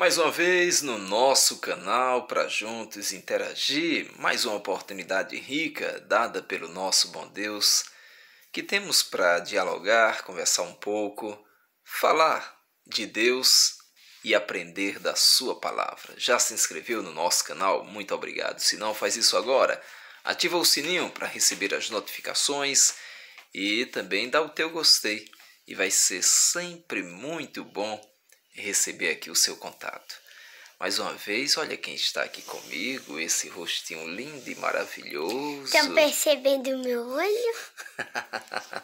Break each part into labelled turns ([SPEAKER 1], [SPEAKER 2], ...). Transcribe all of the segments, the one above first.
[SPEAKER 1] mais uma vez no nosso canal para juntos interagir, mais uma oportunidade rica dada pelo nosso bom Deus, que temos para dialogar, conversar um pouco, falar de Deus e aprender da sua palavra. Já se inscreveu no nosso canal? Muito obrigado. Se não, faz isso agora. Ativa o sininho para receber as notificações e também dá o teu gostei. E vai ser sempre muito bom receber aqui o seu contato. Mais uma vez, olha quem está aqui comigo, esse rostinho lindo e maravilhoso. Estão
[SPEAKER 2] percebendo o meu olho?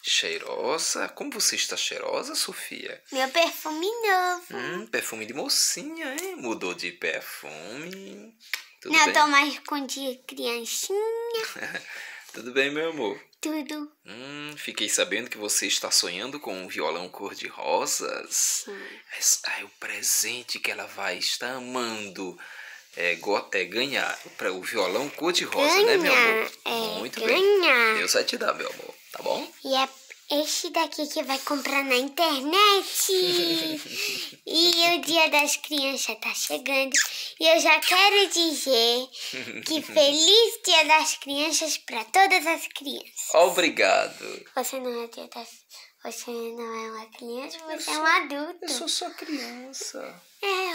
[SPEAKER 1] cheirosa? Como você está cheirosa, Sofia?
[SPEAKER 2] Meu perfume novo.
[SPEAKER 1] Hum, perfume de mocinha, hein? Mudou de perfume.
[SPEAKER 2] Tudo Não, bem? tô mais com de criancinha.
[SPEAKER 1] Tudo bem, meu amor? Tudo. Hum, fiquei sabendo que você está sonhando com um violão cor-de-rosas. Sim. é, é o presente que ela vai estar amando é, é ganhar para o violão cor-de-rosa, né, meu amor? É Muito ganhar. bem. Deus vai te dar, meu amor, tá bom?
[SPEAKER 2] E é este daqui que vai comprar na internet. e o Dia das Crianças tá chegando. E eu já quero dizer que feliz Dia das Crianças para todas as crianças.
[SPEAKER 1] Obrigado.
[SPEAKER 2] Você não é dia das... Você não é uma criança, você sou... é um adulto. Eu sou só criança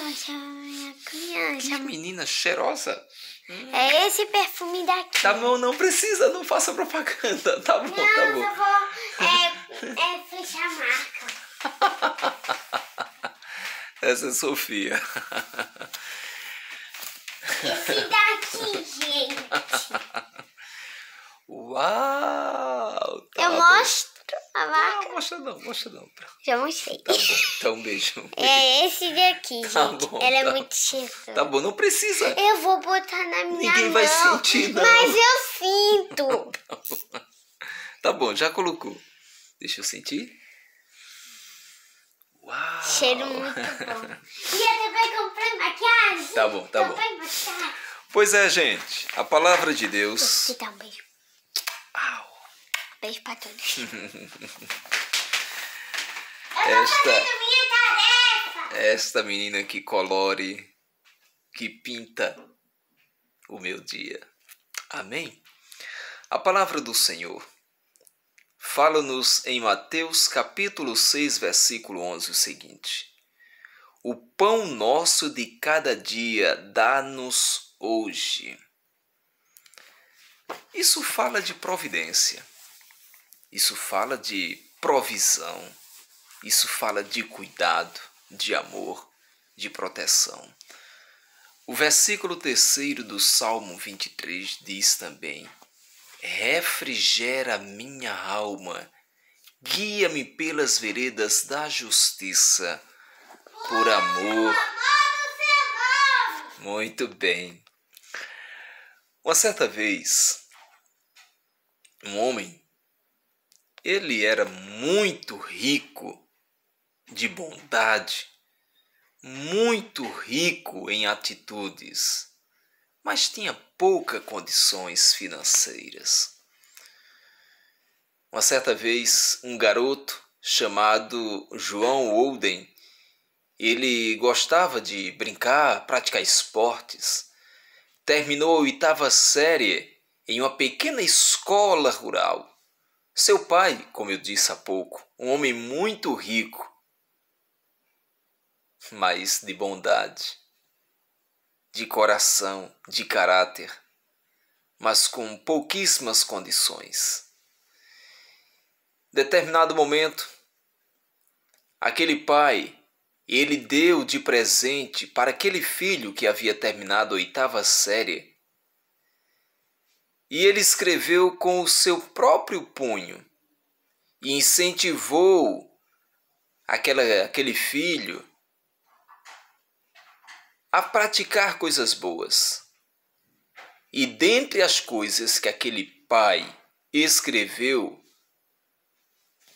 [SPEAKER 2] criança, minha criança. Que
[SPEAKER 1] menina cheirosa.
[SPEAKER 2] Hum. É esse perfume daqui.
[SPEAKER 1] Tá bom, não precisa, não faça propaganda. Tá bom, tá não, tá
[SPEAKER 2] bom. vou é, é fechar a marca.
[SPEAKER 1] Essa é Sofia.
[SPEAKER 2] Esse daqui, gente. Uau! Tá Eu bom. mostro a vaca? Não, mostra não, mostra não. Já mostrei. Tá bom,
[SPEAKER 1] então beijo
[SPEAKER 2] é esse daqui, tá Bom, Ela é tá é muito chifra. Tá
[SPEAKER 1] bom, não precisa. Eu
[SPEAKER 2] vou botar na minha Ninguém mão, vai sentir, não. Mas eu sinto. tá, bom.
[SPEAKER 1] tá bom, já colocou. Deixa eu sentir.
[SPEAKER 2] Uau. Cheiro muito bom. e eu também comprei maquiagem. Tá bom, tá bom.
[SPEAKER 1] Pois é, gente. A palavra de Deus...
[SPEAKER 2] Vou te dar um beijo. Beijo pra todos.
[SPEAKER 1] esta, esta menina que colore, que pinta o meu dia. Amém? A palavra do Senhor fala-nos em Mateus capítulo 6, versículo 11 o seguinte. O pão nosso de cada dia dá-nos hoje. Isso fala de providência. Isso fala de provisão, isso fala de cuidado, de amor, de proteção. O versículo terceiro do Salmo 23 diz também: Refrigera minha alma, guia-me pelas veredas da justiça, por amor. Muito bem. Uma certa vez, um homem ele era muito rico de bondade, muito rico em atitudes, mas tinha poucas condições financeiras. Uma certa vez, um garoto chamado João Olden, ele gostava de brincar, praticar esportes. Terminou a oitava série em uma pequena escola rural seu pai, como eu disse há pouco, um homem muito rico, mas de bondade, de coração, de caráter, mas com pouquíssimas condições. Determinado momento, aquele pai ele deu de presente para aquele filho que havia terminado a oitava série e ele escreveu com o seu próprio punho e incentivou aquela, aquele filho a praticar coisas boas. E dentre as coisas que aquele pai escreveu,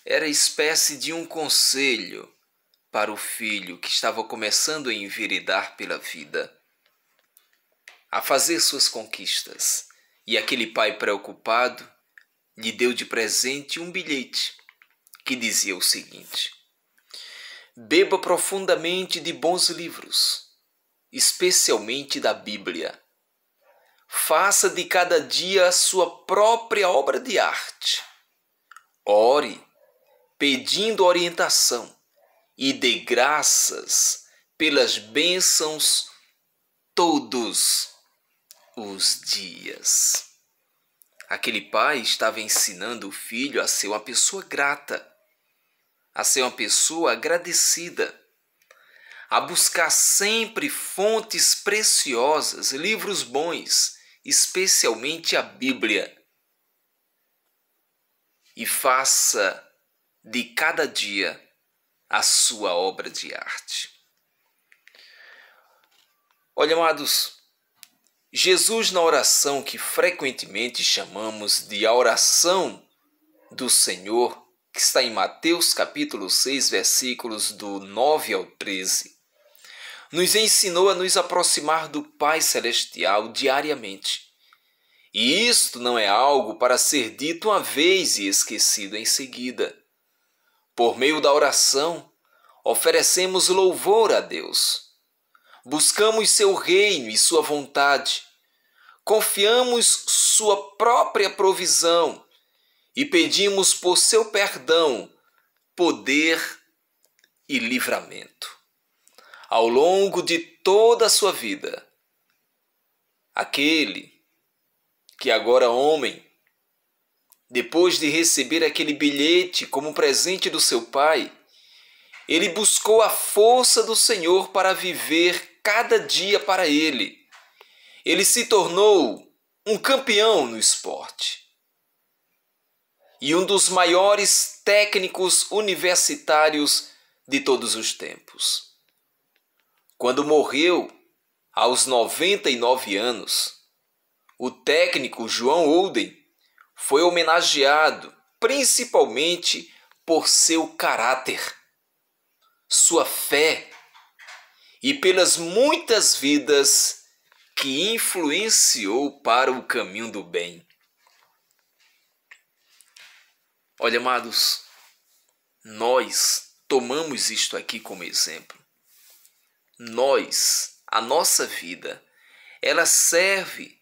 [SPEAKER 1] era espécie de um conselho para o filho que estava começando a enveredar pela vida, a fazer suas conquistas e aquele pai preocupado lhe deu de presente um bilhete que dizia o seguinte: Beba profundamente de bons livros, especialmente da Bíblia. Faça de cada dia a sua própria obra de arte. Ore, pedindo orientação, e dê graças pelas bênçãos todos os dias. Aquele pai estava ensinando o filho a ser uma pessoa grata, a ser uma pessoa agradecida, a buscar sempre fontes preciosas, livros bons, especialmente a Bíblia. E faça de cada dia a sua obra de arte. Olha, amados, Jesus, na oração que frequentemente chamamos de a oração do Senhor, que está em Mateus capítulo 6, versículos do 9 ao 13, nos ensinou a nos aproximar do Pai Celestial diariamente. E isto não é algo para ser dito uma vez e esquecido em seguida. Por meio da oração, oferecemos louvor a Deus buscamos seu reino e sua vontade, confiamos sua própria provisão e pedimos por seu perdão, poder e livramento. Ao longo de toda a sua vida, aquele que agora é homem, depois de receber aquele bilhete como presente do seu pai, ele buscou a força do Senhor para viver cada dia para ele. Ele se tornou um campeão no esporte e um dos maiores técnicos universitários de todos os tempos. Quando morreu, aos 99 anos, o técnico João Olden foi homenageado principalmente por seu caráter, sua fé e pelas muitas vidas que influenciou para o caminho do bem. Olha, amados, nós tomamos isto aqui como exemplo. Nós, a nossa vida, ela serve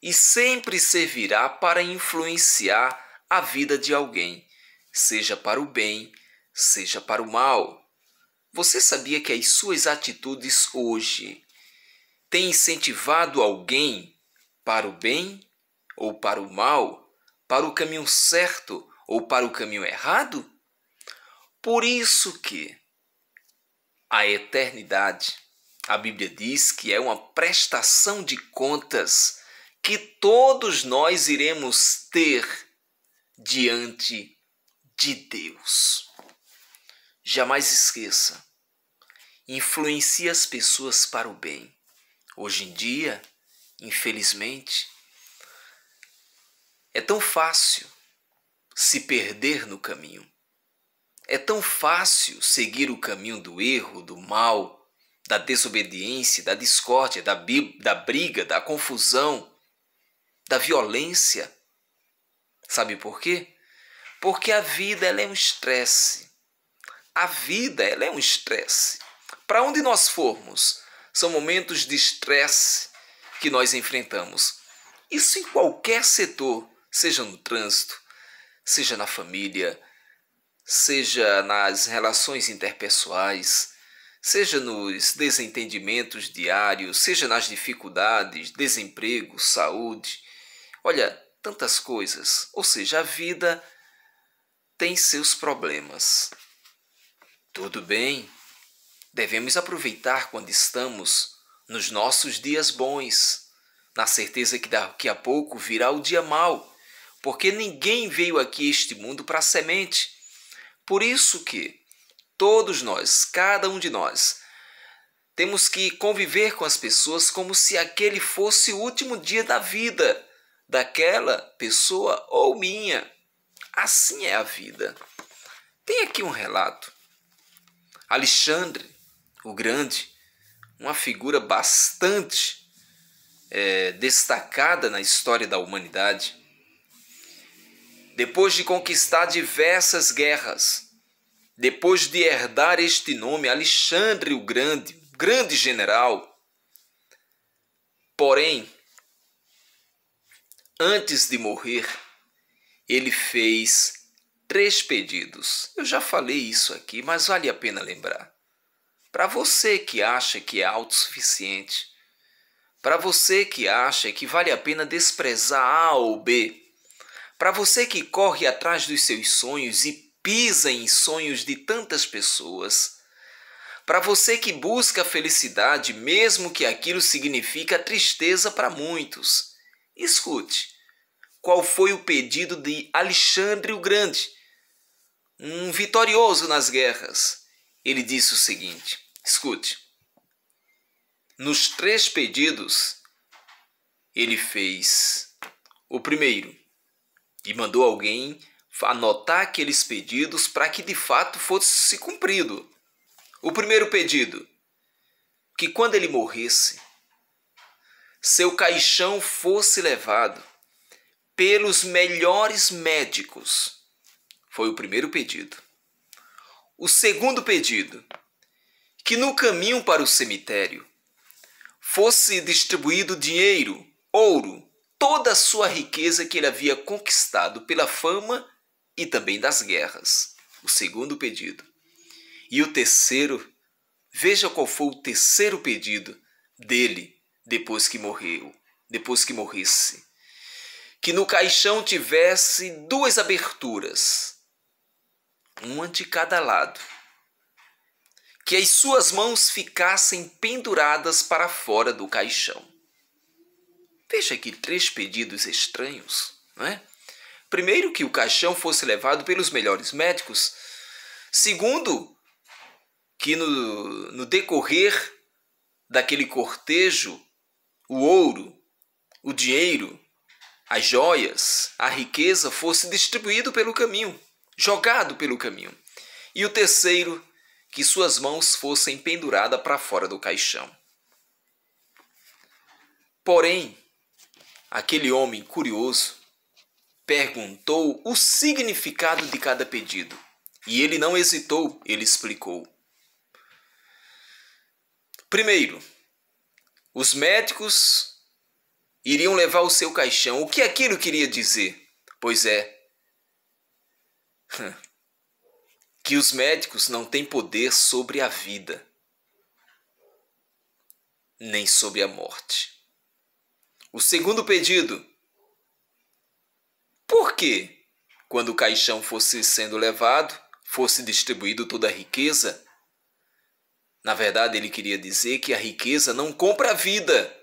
[SPEAKER 1] e sempre servirá para influenciar a vida de alguém, seja para o bem, seja para o mal. Você sabia que as suas atitudes hoje têm incentivado alguém para o bem ou para o mal, para o caminho certo ou para o caminho errado? Por isso que a eternidade, a Bíblia diz que é uma prestação de contas que todos nós iremos ter diante de Deus. Jamais esqueça. Influencie as pessoas para o bem. Hoje em dia, infelizmente, é tão fácil se perder no caminho. É tão fácil seguir o caminho do erro, do mal, da desobediência, da discórdia, da, da briga, da confusão, da violência. Sabe por quê? Porque a vida é um estresse. A vida ela é um estresse. Para onde nós formos, são momentos de estresse que nós enfrentamos. Isso em qualquer setor, seja no trânsito, seja na família, seja nas relações interpessoais, seja nos desentendimentos diários, seja nas dificuldades, desemprego, saúde. Olha, tantas coisas. Ou seja, a vida tem seus problemas. Tudo bem, devemos aproveitar quando estamos nos nossos dias bons, na certeza que daqui a pouco virá o dia mau, porque ninguém veio aqui este mundo para semente. Por isso que todos nós, cada um de nós, temos que conviver com as pessoas como se aquele fosse o último dia da vida daquela pessoa ou minha. Assim é a vida. Tem aqui um relato Alexandre o Grande, uma figura bastante é, destacada na história da humanidade. Depois de conquistar diversas guerras, depois de herdar este nome, Alexandre o Grande, grande general, porém, antes de morrer, ele fez três pedidos. Eu já falei isso aqui, mas vale a pena lembrar. Para você que acha que é autossuficiente, para você que acha que vale a pena desprezar A ou B, para você que corre atrás dos seus sonhos e pisa em sonhos de tantas pessoas, para você que busca a felicidade, mesmo que aquilo signifique tristeza para muitos. Escute, qual foi o pedido de Alexandre o Grande, um vitorioso nas guerras, ele disse o seguinte: escute, nos três pedidos, ele fez o primeiro e mandou alguém anotar aqueles pedidos para que de fato fosse cumprido. O primeiro pedido, que quando ele morresse, seu caixão fosse levado pelos melhores médicos foi o primeiro pedido. O segundo pedido, que no caminho para o cemitério fosse distribuído dinheiro, ouro, toda a sua riqueza que ele havia conquistado pela fama e também das guerras. O segundo pedido. E o terceiro, veja qual foi o terceiro pedido dele depois que morreu, depois que morresse. Que no caixão tivesse duas aberturas, uma de cada lado. Que as suas mãos ficassem penduradas para fora do caixão. Veja aqui três pedidos estranhos, não é? Primeiro, que o caixão fosse levado pelos melhores médicos. Segundo, que no, no decorrer daquele cortejo, o ouro, o dinheiro, as joias, a riqueza fosse distribuído pelo caminho jogado pelo caminho, e o terceiro, que suas mãos fossem penduradas para fora do caixão. Porém, aquele homem curioso perguntou o significado de cada pedido. E ele não hesitou, ele explicou. Primeiro, os médicos iriam levar o seu caixão. O que é aquilo queria dizer? Pois é, que os médicos não têm poder sobre a vida, nem sobre a morte. O segundo pedido. Por que, quando o caixão fosse sendo levado, fosse distribuído toda a riqueza? Na verdade, ele queria dizer que a riqueza não compra a vida.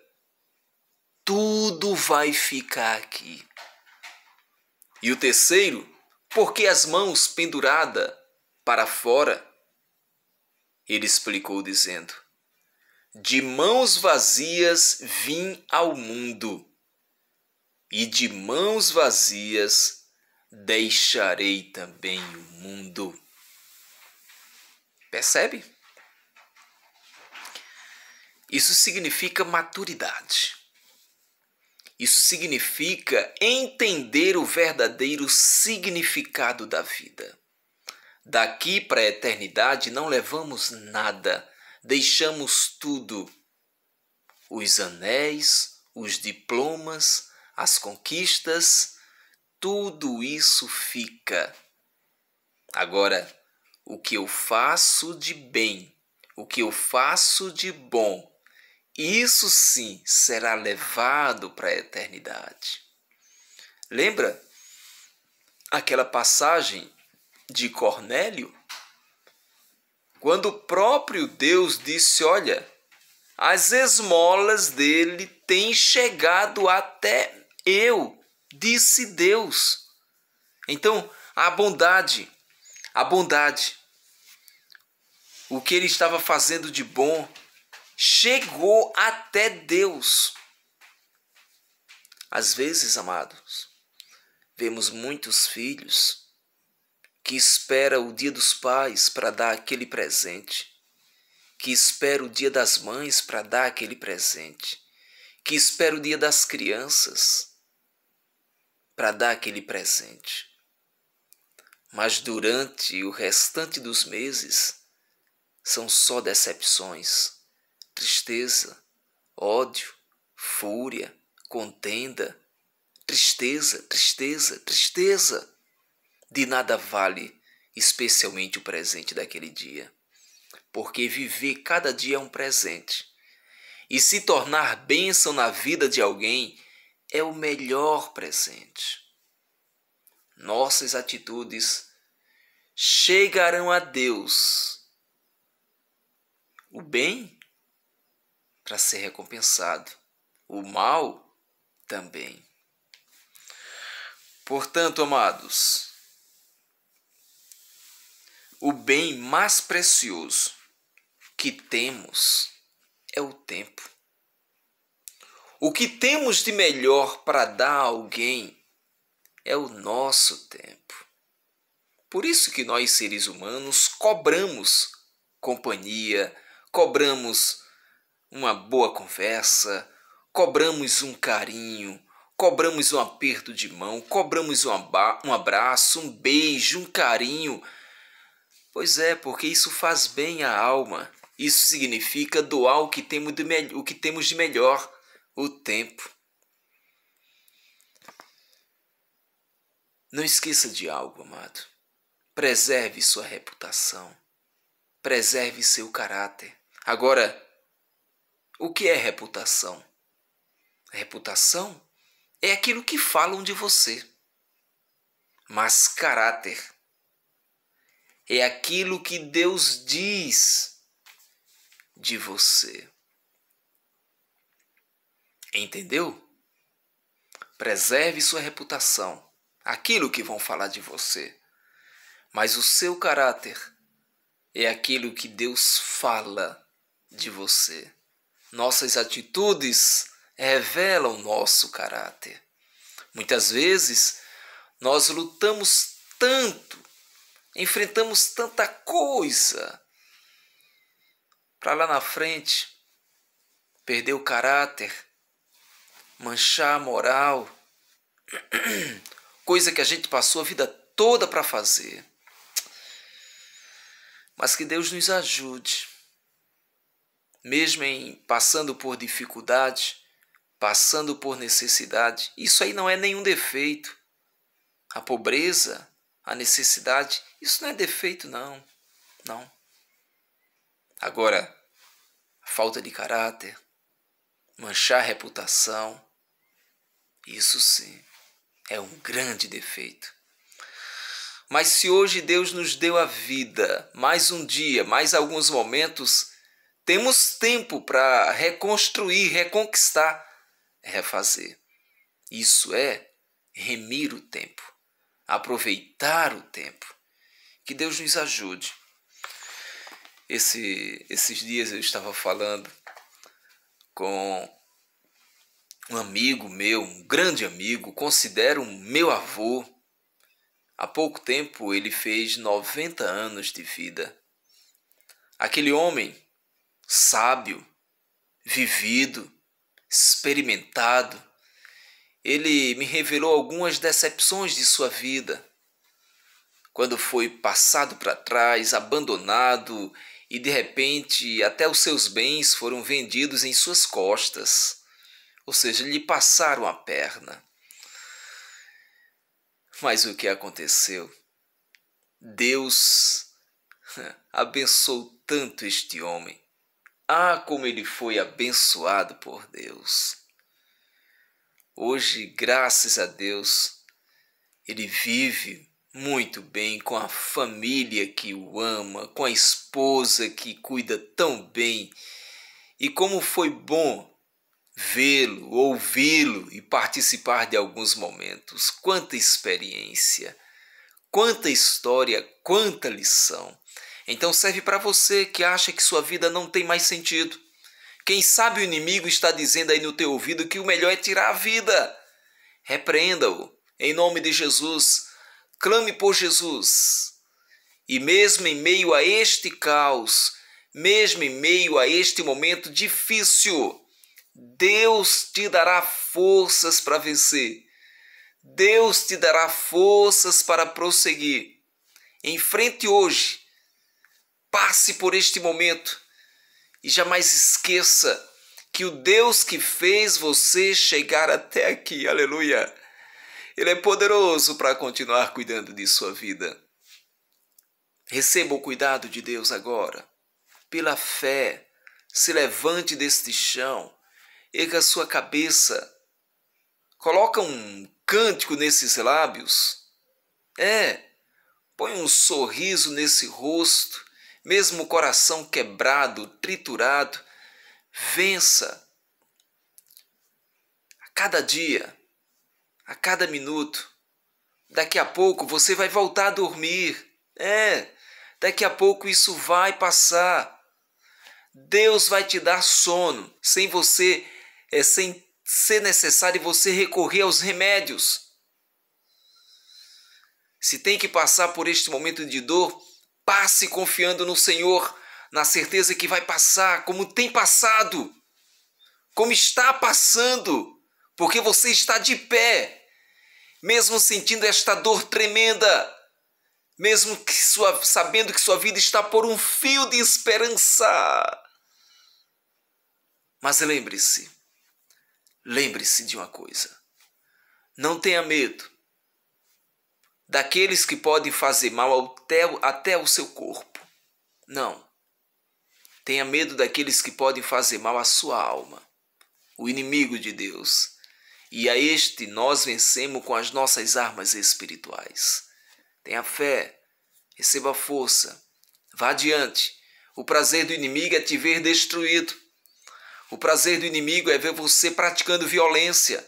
[SPEAKER 1] Tudo vai ficar aqui. E o terceiro, porque as mãos pendurada para fora? Ele explicou dizendo: De mãos vazias vim ao mundo, e de mãos vazias deixarei também o mundo. Percebe? Isso significa maturidade. Isso significa entender o verdadeiro significado da vida. Daqui para a eternidade não levamos nada, deixamos tudo: os anéis, os diplomas, as conquistas, tudo isso fica. Agora, o que eu faço de bem, o que eu faço de bom, isso sim será levado para a eternidade. Lembra aquela passagem de Cornélio? Quando o próprio Deus disse: Olha, as esmolas dele têm chegado até eu, disse Deus. Então, a bondade, a bondade, o que ele estava fazendo de bom, chegou até Deus. Às vezes, amados, vemos muitos filhos que espera o dia dos pais para dar aquele presente, que espera o dia das mães para dar aquele presente, que espera o dia das crianças para dar aquele presente. Mas durante o restante dos meses são só decepções tristeza, ódio, fúria, contenda, tristeza, tristeza, tristeza. De nada vale, especialmente o presente daquele dia, porque viver cada dia é um presente. E se tornar bênção na vida de alguém é o melhor presente. Nossas atitudes chegarão a Deus. O bem para ser recompensado. O mal também. Portanto, amados, o bem mais precioso que temos é o tempo. O que temos de melhor para dar a alguém é o nosso tempo. Por isso que nós seres humanos cobramos companhia, cobramos uma boa conversa, cobramos um carinho, cobramos um aperto de mão, cobramos um, um abraço, um beijo, um carinho. Pois é, porque isso faz bem à alma. Isso significa doar o que temos de, me o que temos de melhor, o tempo. Não esqueça de algo, amado. Preserve sua reputação. Preserve seu caráter. Agora, o que é reputação? Reputação é aquilo que falam de você. Mas caráter é aquilo que Deus diz de você. Entendeu? Preserve sua reputação, aquilo que vão falar de você. Mas o seu caráter é aquilo que Deus fala de você. Nossas atitudes revelam nosso caráter. Muitas vezes nós lutamos tanto, enfrentamos tanta coisa, para lá na frente perder o caráter, manchar a moral, coisa que a gente passou a vida toda para fazer. Mas que Deus nos ajude mesmo em passando por dificuldade, passando por necessidade. Isso aí não é nenhum defeito. A pobreza, a necessidade, isso não é defeito não. Não. Agora, falta de caráter, manchar a reputação, isso sim é um grande defeito. Mas se hoje Deus nos deu a vida, mais um dia, mais alguns momentos, temos tempo para reconstruir, reconquistar, refazer. Isso é remir o tempo, aproveitar o tempo. Que Deus nos ajude. Esse, esses dias eu estava falando com um amigo meu, um grande amigo, considero meu avô. Há pouco tempo ele fez 90 anos de vida. Aquele homem sábio, vivido, experimentado. Ele me revelou algumas decepções de sua vida, quando foi passado para trás, abandonado e de repente até os seus bens foram vendidos em suas costas, ou seja, lhe passaram a perna. Mas o que aconteceu? Deus abençoou tanto este homem ah, como ele foi abençoado por Deus! Hoje, graças a Deus, ele vive muito bem com a família que o ama, com a esposa que cuida tão bem. E como foi bom vê-lo, ouvi-lo e participar de alguns momentos. Quanta experiência, quanta história, quanta lição. Então serve para você que acha que sua vida não tem mais sentido. Quem sabe o inimigo está dizendo aí no teu ouvido que o melhor é tirar a vida. Repreenda-o em nome de Jesus. Clame por Jesus. E mesmo em meio a este caos, mesmo em meio a este momento difícil, Deus te dará forças para vencer. Deus te dará forças para prosseguir. Enfrente hoje Passe por este momento e jamais esqueça que o Deus que fez você chegar até aqui, aleluia, Ele é poderoso para continuar cuidando de sua vida. Receba o cuidado de Deus agora. Pela fé, se levante deste chão, erga a sua cabeça, coloca um cântico nesses lábios. É, põe um sorriso nesse rosto mesmo o coração quebrado, triturado, vença a cada dia, a cada minuto. Daqui a pouco você vai voltar a dormir. É, daqui a pouco isso vai passar. Deus vai te dar sono, sem você, é, sem ser necessário você recorrer aos remédios. Se tem que passar por este momento de dor, passe confiando no Senhor, na certeza que vai passar, como tem passado, como está passando, porque você está de pé, mesmo sentindo esta dor tremenda, mesmo que sua, sabendo que sua vida está por um fio de esperança. Mas lembre-se, lembre-se de uma coisa: não tenha medo, daqueles que podem fazer mal até, até seu corpo. Não. Tenha medo daqueles que podem fazer mal à sua alma, o inimigo de Deus. E a este nós vencemos com as nossas armas espirituais. Tenha fé, receba força, vá adiante. O prazer do inimigo é te ver destruído. O prazer do inimigo é ver você praticando violência,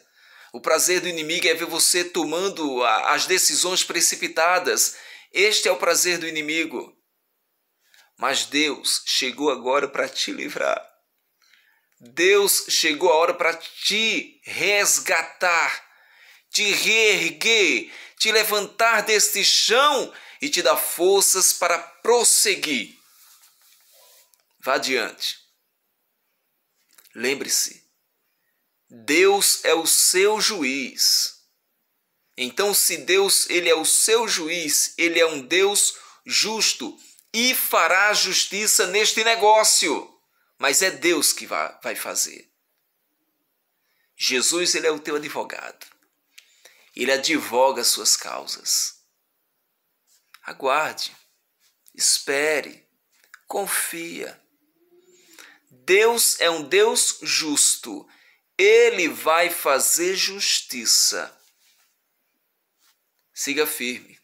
[SPEAKER 1] o prazer do inimigo é ver você tomando as decisões precipitadas. Este é o prazer do inimigo. Mas Deus chegou agora para te livrar. Deus chegou a hora para te resgatar, te reerguer, te levantar deste chão e te dar forças para prosseguir. Vá adiante. Lembre-se, Deus é o seu juiz. Então, se Deus ele é o seu juiz, ele é um Deus justo e fará justiça neste negócio. Mas é Deus que vai fazer. Jesus ele é o teu advogado. Ele advoga suas causas. Aguarde, espere, confia. Deus é um Deus justo ele vai fazer justiça. Siga firme.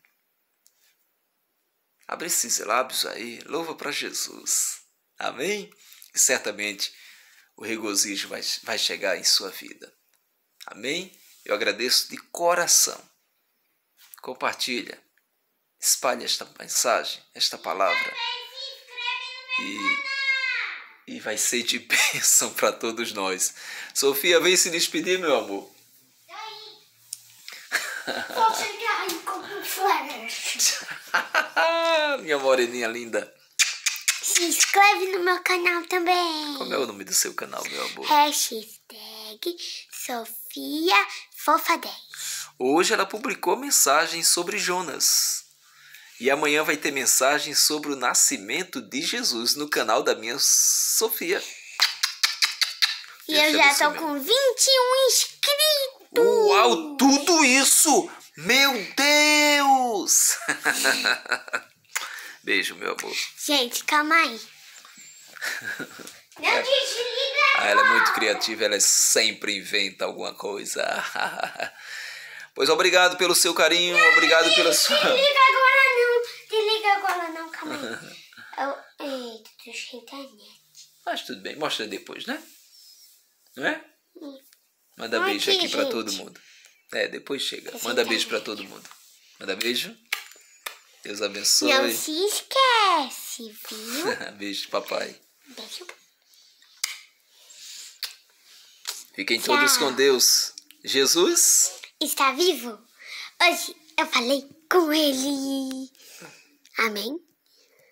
[SPEAKER 1] Abre esses lábios aí, louva para Jesus. Amém? E certamente o regozijo vai, vai chegar em sua vida. Amém? Eu agradeço de coração. Compartilha, espalhe esta mensagem, esta palavra. E e vai ser de bênção para todos nós. Sofia, vem se despedir, meu amor. Minha moreninha linda.
[SPEAKER 2] Se inscreve no meu canal também. Como é
[SPEAKER 1] o nome do seu canal, meu amor?
[SPEAKER 2] Hashtag Sofia Fofa 10.
[SPEAKER 1] Hoje ela publicou mensagens sobre Jonas. E amanhã vai ter mensagem sobre o nascimento de Jesus no canal da minha Sofia.
[SPEAKER 2] E Esse eu é já tô com 21 inscritos! Uau, tudo isso! Meu Deus!
[SPEAKER 1] Beijo, meu amor.
[SPEAKER 2] Gente, calma aí. É. Não desliga!
[SPEAKER 1] Ah, ela é muito criativa, ela sempre inventa alguma coisa. Pois obrigado pelo seu carinho, obrigado pela sua.
[SPEAKER 2] internet. Mas
[SPEAKER 1] tudo bem, mostra depois, né? Não é? Hum. Manda é beijo aqui, aqui para todo mundo. É, depois chega. Manda beijo para todo mundo. Manda beijo. Deus abençoe. Não se
[SPEAKER 2] esquece, viu?
[SPEAKER 1] beijo, papai. Beijo. Fiquem Tchau. todos com Deus. Jesus
[SPEAKER 2] está vivo. Hoje eu falei com ele. Amém.